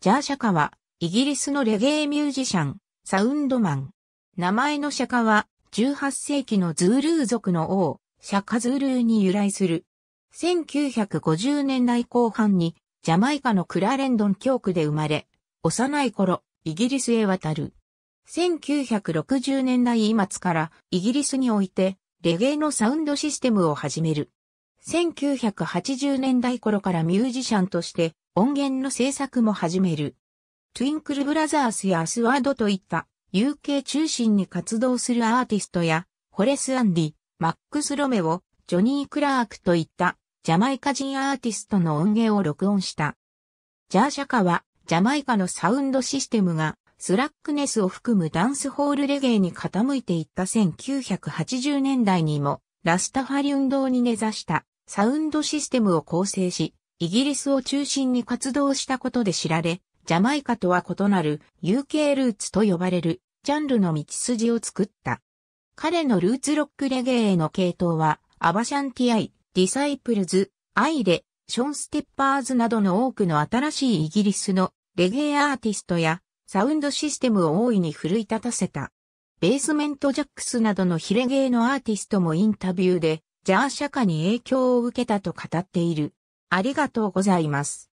ジャー・シャカは、イギリスのレゲエミュージシャン、サウンドマン。名前のシャカは、18世紀のズールー族の王、シャカズールーに由来する。1950年代後半に、ジャマイカのクラレンドン教区で生まれ、幼い頃、イギリスへ渡る。1960年代末からイギリスにおいてレゲエのサウンドシステムを始める。1980年代頃からミュージシャンとして音源の制作も始める。トゥインクルブラザースやスワードといった UK 中心に活動するアーティストや、ホレス・アンディ、マックス・ロメオ、ジョニー・クラークといったジャマイカ人アーティストの音源を録音した。ジャーシャカはジャマイカのサウンドシステムがスラックネスを含むダンスホールレゲエに傾いていった1980年代にもラスタファリ運動に根ざしたサウンドシステムを構成し、イギリスを中心に活動したことで知られ、ジャマイカとは異なる UK ルーツと呼ばれるジャンルの道筋を作った。彼のルーツロックレゲエの系統は、アバシャンティアイ、ディサイプルズ、アイレ、ションステッパーズなどの多くの新しいイギリスのレゲエアーティストやサウンドシステムを大いに奮い立たせた。ベースメントジャックスなどのヒレゲエのアーティストもインタビューで、ジャーシャカに影響を受けたと語っている。ありがとうございます。